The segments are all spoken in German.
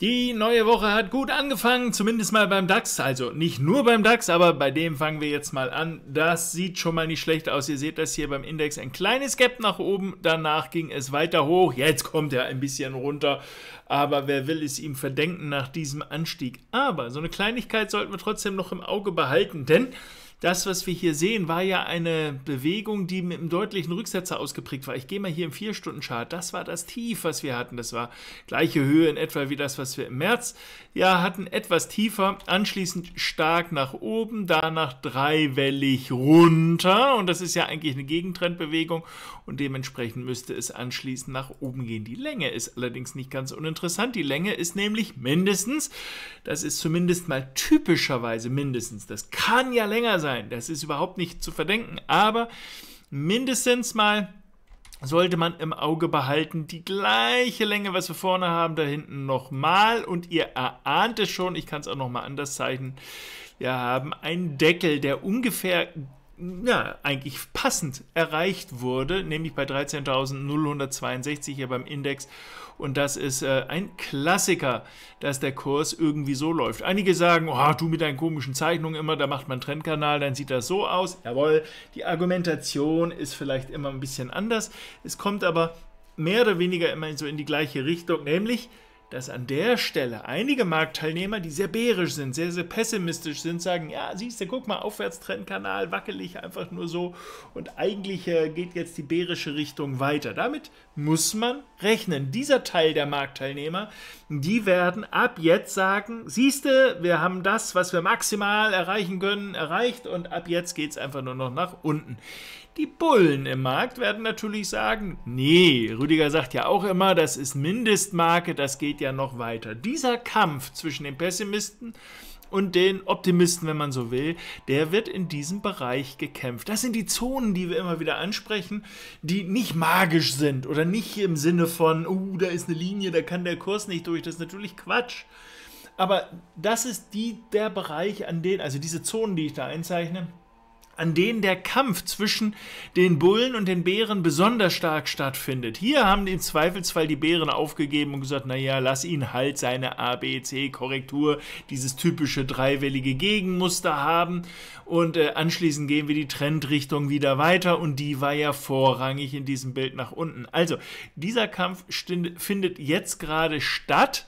Die neue Woche hat gut angefangen, zumindest mal beim DAX. Also nicht nur beim DAX, aber bei dem fangen wir jetzt mal an. Das sieht schon mal nicht schlecht aus. Ihr seht das hier beim Index ein kleines Gap nach oben. Danach ging es weiter hoch. Jetzt kommt er ein bisschen runter. Aber wer will es ihm verdenken nach diesem Anstieg? Aber so eine Kleinigkeit sollten wir trotzdem noch im Auge behalten, denn das, was wir hier sehen, war ja eine Bewegung, die mit einem deutlichen Rücksetzer ausgeprägt war. Ich gehe mal hier im 4-Stunden-Chart. Das war das Tief, was wir hatten. Das war gleiche Höhe in etwa wie das, was wir im März ja hatten. Etwas tiefer, anschließend stark nach oben, danach dreiwellig runter. Und das ist ja eigentlich eine Gegentrendbewegung. Und dementsprechend müsste es anschließend nach oben gehen. Die Länge ist allerdings nicht ganz uninteressant. Die Länge ist nämlich mindestens, das ist zumindest mal typischerweise mindestens, das kann ja länger sein sein. Das ist überhaupt nicht zu verdenken. Aber mindestens mal sollte man im Auge behalten, die gleiche Länge, was wir vorne haben, da hinten nochmal. Und ihr erahnt es schon, ich kann es auch nochmal anders zeichnen. Wir haben einen Deckel, der ungefähr, ja, eigentlich passend erreicht wurde, nämlich bei 13.062 hier beim Index und das ist äh, ein Klassiker, dass der Kurs irgendwie so läuft. Einige sagen, oh, du mit deinen komischen Zeichnungen immer, da macht man Trendkanal, dann sieht das so aus. Jawohl, die Argumentation ist vielleicht immer ein bisschen anders. Es kommt aber mehr oder weniger immer so in die gleiche Richtung, nämlich dass an der Stelle einige Marktteilnehmer, die sehr bärisch sind, sehr, sehr pessimistisch sind, sagen, ja, siehst du, guck mal, Aufwärtstrendkanal, wackelig einfach nur so und eigentlich äh, geht jetzt die bärische Richtung weiter. Damit muss man rechnen. Dieser Teil der Marktteilnehmer, die werden ab jetzt sagen, siehst du, wir haben das, was wir maximal erreichen können, erreicht und ab jetzt geht es einfach nur noch nach unten. Die Bullen im Markt werden natürlich sagen, nee, Rüdiger sagt ja auch immer, das ist Mindestmarke, das geht ja noch weiter. Dieser Kampf zwischen den Pessimisten und den Optimisten, wenn man so will, der wird in diesem Bereich gekämpft. Das sind die Zonen, die wir immer wieder ansprechen, die nicht magisch sind oder nicht im Sinne von, oh, uh, da ist eine Linie, da kann der Kurs nicht durch. Das ist natürlich Quatsch. Aber das ist die, der Bereich, an den, also diese Zonen, die ich da einzeichne, an denen der Kampf zwischen den Bullen und den Bären besonders stark stattfindet. Hier haben im Zweifelsfall die Bären aufgegeben und gesagt, naja, lass ihn halt seine abc Korrektur, dieses typische dreiwellige Gegenmuster haben und äh, anschließend gehen wir die Trendrichtung wieder weiter und die war ja vorrangig in diesem Bild nach unten. Also, dieser Kampf findet jetzt gerade statt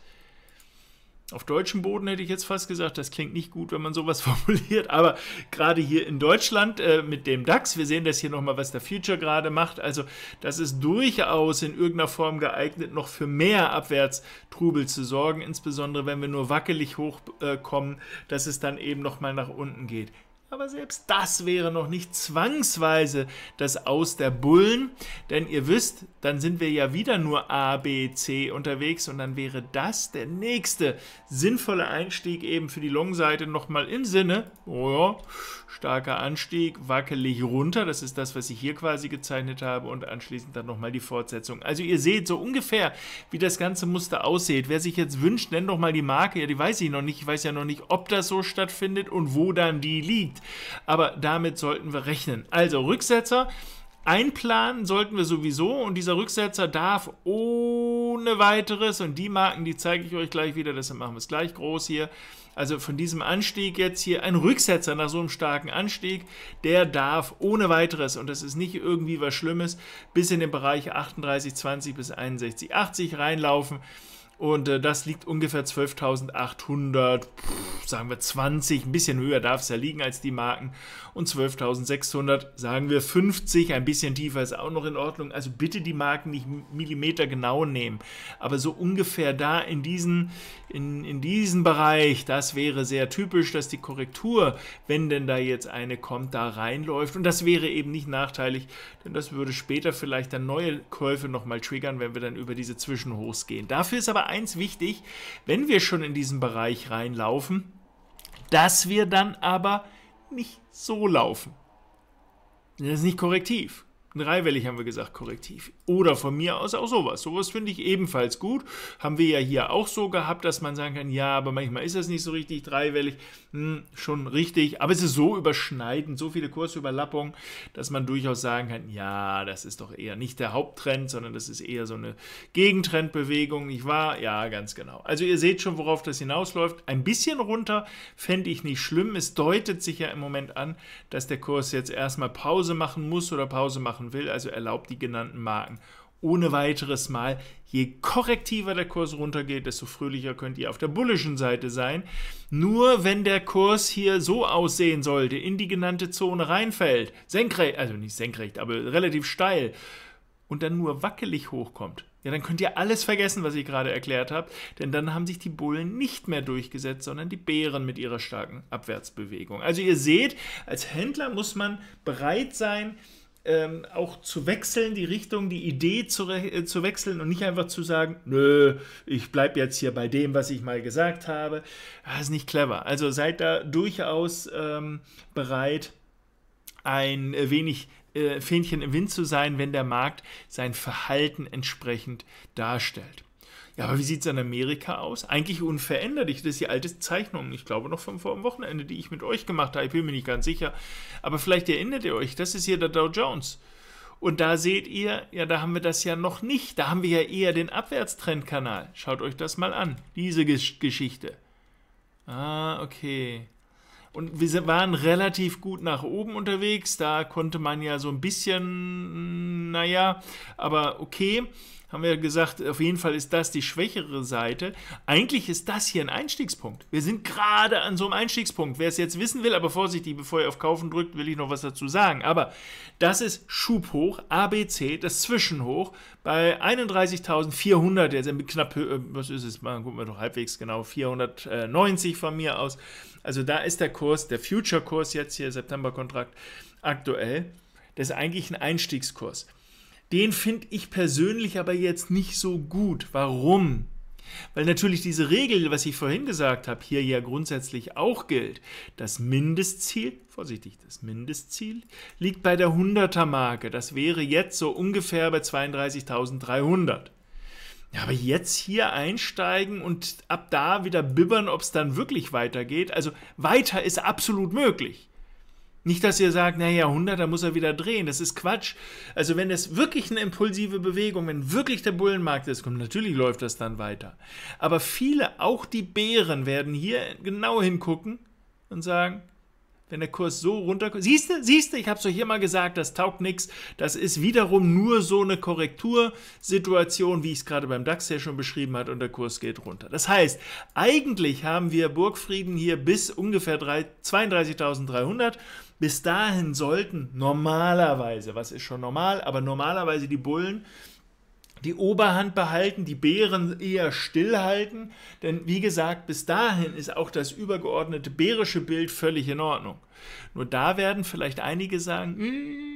auf deutschem Boden hätte ich jetzt fast gesagt, das klingt nicht gut, wenn man sowas formuliert, aber gerade hier in Deutschland äh, mit dem DAX, wir sehen das hier nochmal, was der Future gerade macht, also das ist durchaus in irgendeiner Form geeignet, noch für mehr Abwärtstrubel zu sorgen, insbesondere wenn wir nur wackelig hochkommen, äh, dass es dann eben nochmal nach unten geht aber selbst das wäre noch nicht zwangsweise das Aus der Bullen, denn ihr wisst, dann sind wir ja wieder nur A, B, C unterwegs und dann wäre das der nächste sinnvolle Einstieg eben für die Long-Seite nochmal im Sinne, oh ja, starker Anstieg, wackelig runter, das ist das, was ich hier quasi gezeichnet habe und anschließend dann nochmal die Fortsetzung. Also ihr seht so ungefähr, wie das ganze Muster aussieht. Wer sich jetzt wünscht, nennt doch mal die Marke, ja, die weiß ich noch nicht, ich weiß ja noch nicht, ob das so stattfindet und wo dann die liegt. Aber damit sollten wir rechnen. Also Rücksetzer, einplanen sollten wir sowieso und dieser Rücksetzer darf ohne weiteres und die Marken, die zeige ich euch gleich wieder, deshalb machen wir es gleich groß hier. Also von diesem Anstieg jetzt hier ein Rücksetzer nach so einem starken Anstieg, der darf ohne weiteres und das ist nicht irgendwie was Schlimmes bis in den Bereich 38,20 bis 61,80 reinlaufen. Und äh, das liegt ungefähr 12.800, sagen wir 20, ein bisschen höher darf es ja liegen als die Marken. Und 12.600, sagen wir 50, ein bisschen tiefer ist auch noch in Ordnung. Also bitte die Marken nicht Millimeter genau nehmen. Aber so ungefähr da in diesen, in, in diesen Bereich, das wäre sehr typisch, dass die Korrektur, wenn denn da jetzt eine kommt, da reinläuft. Und das wäre eben nicht nachteilig, denn das würde später vielleicht dann neue Käufe nochmal triggern, wenn wir dann über diese Zwischenhochs gehen. Dafür ist aber eins wichtig, wenn wir schon in diesen Bereich reinlaufen, dass wir dann aber nicht so laufen. Das ist nicht korrektiv. Dreiwellig haben wir gesagt, korrektiv. Oder von mir aus auch sowas. Sowas finde ich ebenfalls gut. Haben wir ja hier auch so gehabt, dass man sagen kann, ja, aber manchmal ist das nicht so richtig dreiwellig. Hm, schon richtig. Aber es ist so überschneidend, so viele Kursüberlappungen, dass man durchaus sagen kann, ja, das ist doch eher nicht der Haupttrend, sondern das ist eher so eine Gegentrendbewegung, nicht wahr? Ja, ganz genau. Also ihr seht schon, worauf das hinausläuft. Ein bisschen runter fände ich nicht schlimm. Es deutet sich ja im Moment an, dass der Kurs jetzt erstmal Pause machen muss oder Pause machen machen will, also erlaubt die genannten Marken ohne weiteres mal. Je korrektiver der Kurs runtergeht, desto fröhlicher könnt ihr auf der bullischen Seite sein. Nur wenn der Kurs hier so aussehen sollte, in die genannte Zone reinfällt, senkrecht, also nicht senkrecht, aber relativ steil und dann nur wackelig hochkommt, ja, dann könnt ihr alles vergessen, was ich gerade erklärt habe, denn dann haben sich die Bullen nicht mehr durchgesetzt, sondern die Bären mit ihrer starken Abwärtsbewegung. Also ihr seht, als Händler muss man bereit sein, ähm, auch zu wechseln, die Richtung, die Idee zu, äh, zu wechseln und nicht einfach zu sagen, nö, ich bleibe jetzt hier bei dem, was ich mal gesagt habe. Das ah, ist nicht clever. Also seid da durchaus ähm, bereit, ein äh, wenig äh, Fähnchen im Wind zu sein, wenn der Markt sein Verhalten entsprechend darstellt. Ja, aber wie sieht es in Amerika aus? Eigentlich unverändert. Ich, das ist die alte Zeichnung, ich glaube noch vom vor dem Wochenende, die ich mit euch gemacht habe. Ich bin mir nicht ganz sicher. Aber vielleicht erinnert ihr euch, das ist hier der Dow Jones. Und da seht ihr, ja, da haben wir das ja noch nicht. Da haben wir ja eher den Abwärtstrendkanal. Schaut euch das mal an, diese Geschichte. Ah, okay. Und wir waren relativ gut nach oben unterwegs. Da konnte man ja so ein bisschen, hm, naja, aber okay haben wir gesagt, auf jeden Fall ist das die schwächere Seite. Eigentlich ist das hier ein Einstiegspunkt. Wir sind gerade an so einem Einstiegspunkt. Wer es jetzt wissen will, aber vorsichtig, bevor ihr auf Kaufen drückt, will ich noch was dazu sagen. Aber das ist Schubhoch, ABC, das Zwischenhoch bei 31.400, jetzt knapp, äh, was ist es, mal gucken wir doch halbwegs genau, 490 von mir aus. Also da ist der Kurs, der Future-Kurs jetzt hier, September-Kontrakt, aktuell. Das ist eigentlich ein Einstiegskurs. Den finde ich persönlich aber jetzt nicht so gut. Warum? Weil natürlich diese Regel, was ich vorhin gesagt habe, hier ja grundsätzlich auch gilt. Das Mindestziel, vorsichtig, das Mindestziel liegt bei der 100er Marke. Das wäre jetzt so ungefähr bei 32.300. Ja, aber jetzt hier einsteigen und ab da wieder bibbern, ob es dann wirklich weitergeht. Also weiter ist absolut möglich. Nicht, dass ihr sagt, naja, 100, da muss er wieder drehen. Das ist Quatsch. Also, wenn es wirklich eine impulsive Bewegung, wenn wirklich der Bullenmarkt ist, kommt, natürlich läuft das dann weiter. Aber viele, auch die Bären, werden hier genau hingucken und sagen, wenn der Kurs so runterkommt, siehst du, siehst du, ich habe es euch hier mal gesagt, das taugt nichts. Das ist wiederum nur so eine Korrektursituation, wie ich es gerade beim DAX ja schon beschrieben hat, und der Kurs geht runter. Das heißt, eigentlich haben wir Burgfrieden hier bis ungefähr 32.300 bis dahin sollten normalerweise, was ist schon normal, aber normalerweise die Bullen die Oberhand behalten, die Bären eher stillhalten, denn wie gesagt, bis dahin ist auch das übergeordnete bärische Bild völlig in Ordnung. Nur da werden vielleicht einige sagen, mm,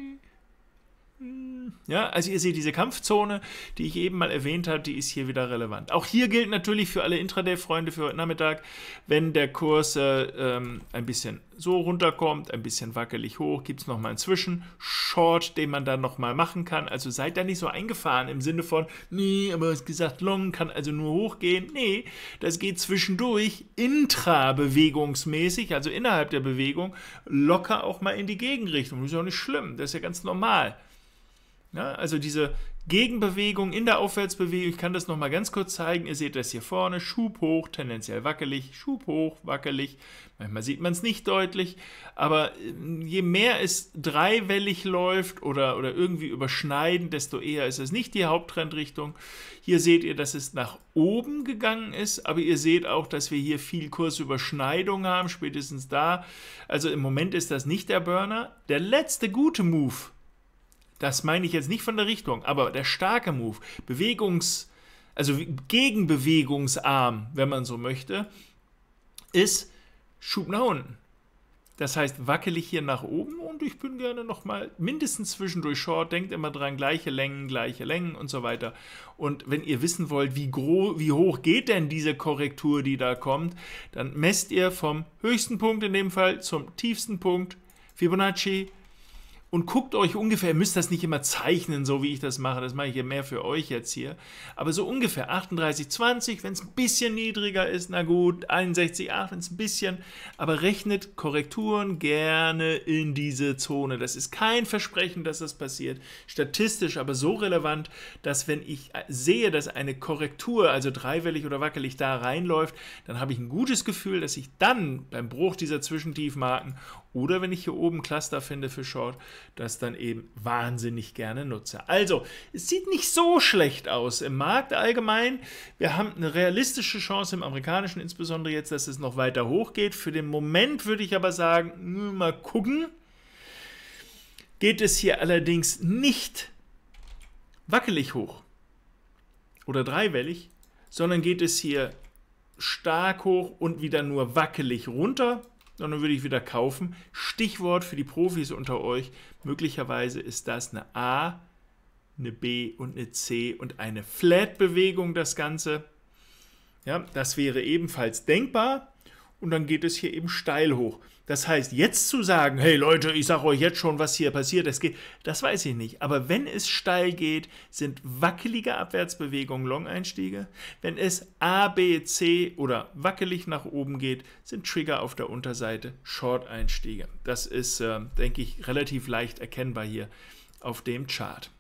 hm, ja, also ihr seht, diese Kampfzone, die ich eben mal erwähnt habe, die ist hier wieder relevant. Auch hier gilt natürlich für alle Intraday-Freunde für heute Nachmittag, wenn der Kurs äh, ähm, ein bisschen so runterkommt, ein bisschen wackelig hoch, gibt es nochmal einen Zwischenshort, den man dann nochmal machen kann. Also seid da nicht so eingefahren im Sinne von, nee, aber es gesagt, Long kann also nur hochgehen. Nee, das geht zwischendurch intrabewegungsmäßig, also innerhalb der Bewegung, locker auch mal in die Gegenrichtung. Das ist ja auch nicht schlimm, das ist ja ganz normal. Ja, ne? also diese Gegenbewegung in der Aufwärtsbewegung, ich kann das nochmal ganz kurz zeigen. Ihr seht das hier vorne, Schub hoch, tendenziell wackelig, Schub hoch, wackelig. Manchmal sieht man es nicht deutlich, aber äh, je mehr es dreiwellig läuft oder, oder irgendwie überschneidend, desto eher ist es nicht die Haupttrendrichtung. Hier seht ihr, dass es nach oben gegangen ist, aber ihr seht auch, dass wir hier viel Kursüberschneidung haben, spätestens da. Also im Moment ist das nicht der Burner. Der letzte gute Move das meine ich jetzt nicht von der Richtung, aber der starke Move, Bewegungs, also Gegenbewegungsarm, wenn man so möchte, ist Schub nach unten. Das heißt, wackel ich hier nach oben und ich bin gerne nochmal mindestens zwischendurch short. Denkt immer dran, gleiche Längen, gleiche Längen und so weiter. Und wenn ihr wissen wollt, wie, wie hoch geht denn diese Korrektur, die da kommt, dann messt ihr vom höchsten Punkt in dem Fall zum tiefsten Punkt Fibonacci und guckt euch ungefähr, ihr müsst das nicht immer zeichnen, so wie ich das mache, das mache ich ja mehr für euch jetzt hier, aber so ungefähr 38, 20, wenn es ein bisschen niedriger ist, na gut, 61, 8, wenn es ein bisschen, aber rechnet Korrekturen gerne in diese Zone. Das ist kein Versprechen, dass das passiert, statistisch aber so relevant, dass wenn ich sehe, dass eine Korrektur, also dreiwellig oder wackelig da reinläuft, dann habe ich ein gutes Gefühl, dass ich dann beim Bruch dieser Zwischentiefmarken oder wenn ich hier oben Cluster finde für Short, das dann eben wahnsinnig gerne nutze. Also, es sieht nicht so schlecht aus im Markt allgemein. Wir haben eine realistische Chance im amerikanischen, insbesondere jetzt, dass es noch weiter hochgeht. Für den Moment würde ich aber sagen, hm, mal gucken. Geht es hier allerdings nicht wackelig hoch oder dreiwellig, sondern geht es hier stark hoch und wieder nur wackelig runter und dann würde ich wieder kaufen. Stichwort für die Profis unter euch, möglicherweise ist das eine A, eine B und eine C und eine Flat-Bewegung das Ganze. Ja, das wäre ebenfalls denkbar und dann geht es hier eben steil hoch. Das heißt, jetzt zu sagen, hey Leute, ich sage euch jetzt schon, was hier passiert, das geht, das weiß ich nicht. Aber wenn es steil geht, sind wackelige Abwärtsbewegungen Long-Einstiege. Wenn es A, B, C oder wackelig nach oben geht, sind Trigger auf der Unterseite Short-Einstiege. Das ist, äh, denke ich, relativ leicht erkennbar hier auf dem Chart.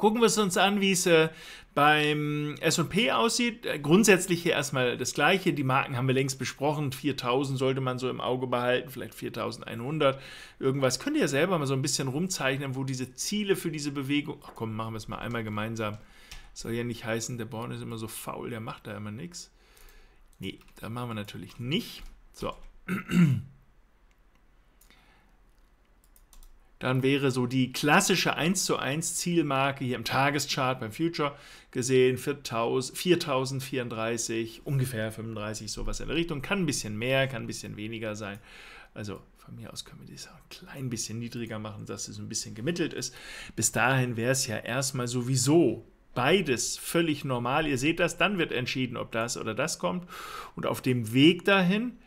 Gucken wir es uns an, wie es äh, beim S&P aussieht. Äh, grundsätzlich hier erstmal das Gleiche. Die Marken haben wir längst besprochen. 4000 sollte man so im Auge behalten, vielleicht 4100, irgendwas. Könnt ihr ja selber mal so ein bisschen rumzeichnen, wo diese Ziele für diese Bewegung... Ach komm, machen wir es mal einmal gemeinsam. Das soll ja nicht heißen, der Born ist immer so faul, der macht da immer nichts. Nee, da machen wir natürlich nicht. So. dann wäre so die klassische 1 zu 1 Zielmarke hier im Tageschart beim Future gesehen 4034, ungefähr 35, sowas in der Richtung. Kann ein bisschen mehr, kann ein bisschen weniger sein. Also von mir aus können wir das auch ein klein bisschen niedriger machen, dass es ein bisschen gemittelt ist. Bis dahin wäre es ja erstmal sowieso beides völlig normal. Ihr seht das, dann wird entschieden, ob das oder das kommt. Und auf dem Weg dahin,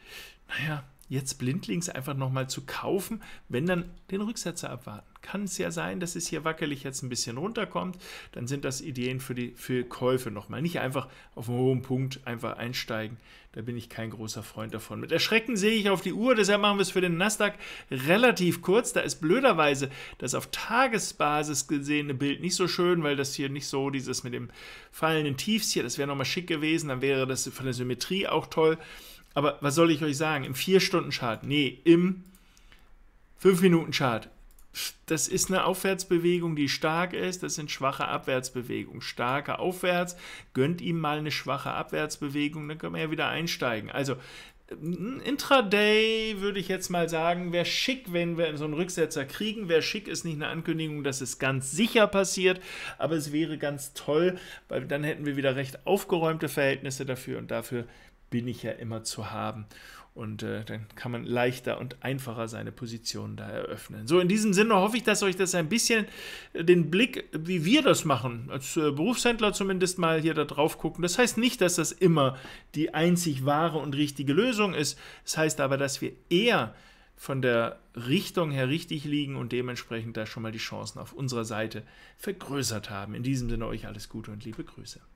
naja, jetzt blindlings einfach nochmal zu kaufen, wenn dann den Rücksetzer abwarten. Kann es ja sein, dass es hier wackelig jetzt ein bisschen runterkommt, dann sind das Ideen für die für Käufe nochmal. Nicht einfach auf einem hohen Punkt einfach einsteigen, da bin ich kein großer Freund davon. Mit Erschrecken sehe ich auf die Uhr, deshalb machen wir es für den Nasdaq relativ kurz. Da ist blöderweise das auf Tagesbasis gesehene Bild nicht so schön, weil das hier nicht so dieses mit dem fallenden Tiefs hier, das wäre nochmal schick gewesen, dann wäre das von der Symmetrie auch toll. Aber was soll ich euch sagen? Im 4-Stunden-Chart? Nee, im 5-Minuten-Chart. Das ist eine Aufwärtsbewegung, die stark ist. Das sind schwache Abwärtsbewegungen. Starke Aufwärts. Gönnt ihm mal eine schwache Abwärtsbewegung, dann können wir ja wieder einsteigen. Also Intraday würde ich jetzt mal sagen, wäre schick, wenn wir so einen Rücksetzer kriegen. Wäre schick, ist nicht eine Ankündigung, dass es ganz sicher passiert, aber es wäre ganz toll, weil dann hätten wir wieder recht aufgeräumte Verhältnisse dafür und dafür bin ich ja immer zu haben. Und äh, dann kann man leichter und einfacher seine Positionen da eröffnen. So, in diesem Sinne hoffe ich, dass euch das ein bisschen äh, den Blick, wie wir das machen, als äh, Berufshändler zumindest mal hier da drauf gucken. Das heißt nicht, dass das immer die einzig wahre und richtige Lösung ist. Das heißt aber, dass wir eher von der Richtung her richtig liegen und dementsprechend da schon mal die Chancen auf unserer Seite vergrößert haben. In diesem Sinne euch alles Gute und liebe Grüße.